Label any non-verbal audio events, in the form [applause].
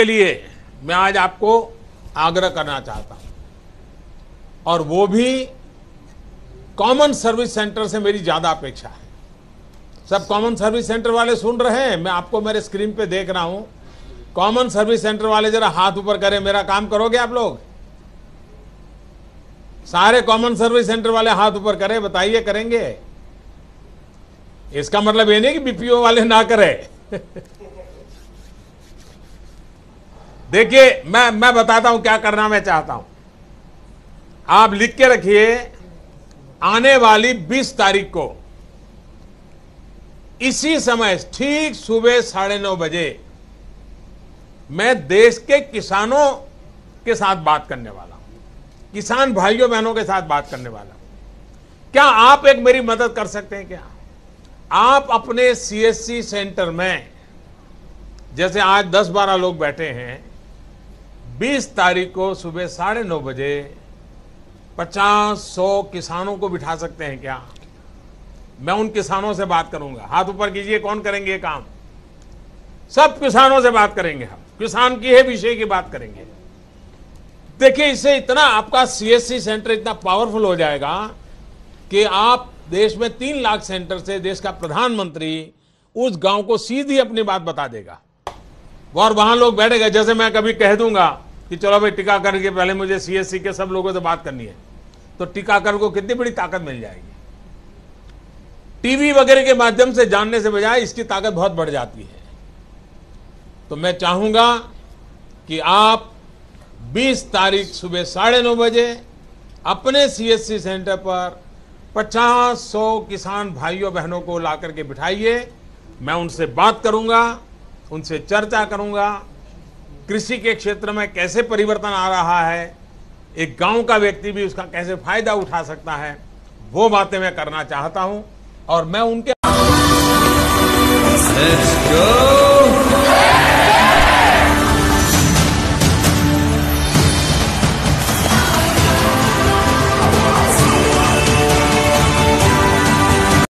के लिए मैं आज आपको आग्रह करना चाहता हूं और वो भी कॉमन सर्विस सेंटर से मेरी ज़्यादा अपेक्षा है सब कॉमन सर्विस सेंटर वाले सुन रहे हैं मैं आपको मेरे स्क्रीन पे देख रहा हूं कॉमन सर्विस सेंटर वाले जरा हाथ ऊपर करें मेरा काम करोगे आप लोग सारे कॉमन सर्विस सेंटर वाले हाथ ऊपर करें बताइए करेंगे इसका मतलब ये नहीं कि बीपीओ वाले ना करें [laughs] देखिए मैं मैं बताता हूं क्या करना मैं चाहता हूं आप लिख के रखिए आने वाली 20 तारीख को इसी समय ठीक सुबह साढ़े नौ बजे मैं देश के किसानों के साथ बात करने वाला हूं किसान भाइयों बहनों के साथ बात करने वाला हूं क्या आप एक मेरी मदद कर सकते हैं क्या आप अपने सीएससी सेंटर में जैसे आज 10-12 लोग बैठे हैं 20 तारीख को सुबह साढ़े नौ बजे 50 सौ किसानों को बिठा सकते हैं क्या मैं उन किसानों से बात करूंगा हाथ ऊपर कीजिए कौन करेंगे ये काम सब किसानों से बात करेंगे हम किसान की है विषय की बात करेंगे देखिए इससे इतना आपका सीएससी सेंटर इतना पावरफुल हो जाएगा कि आप देश में तीन लाख सेंटर से देश का प्रधानमंत्री उस गांव को सीधी अपनी बात बता देगा और वहां लोग बैठेगा जैसे मैं कभी कह दूंगा कि चलो भाई टीकाकरण के पहले मुझे सीएससी के सब लोगों से बात करनी है तो टीकाकरण को कितनी बड़ी ताकत मिल जाएगी टीवी वगैरह के माध्यम से जानने से बजाय इसकी ताकत बहुत बढ़ जाती है तो मैं चाहूंगा कि आप 20 तारीख सुबह साढ़े नौ बजे अपने सीएससी सेंटर पर 50-100 किसान भाइयों बहनों को ला करके बिठाइए मैं उनसे बात करूंगा उनसे चर्चा करूंगा कृषि के क्षेत्र में कैसे परिवर्तन आ रहा है एक गांव का व्यक्ति भी उसका कैसे फायदा उठा सकता है वो बातें मैं करना चाहता हूं और मैं उनके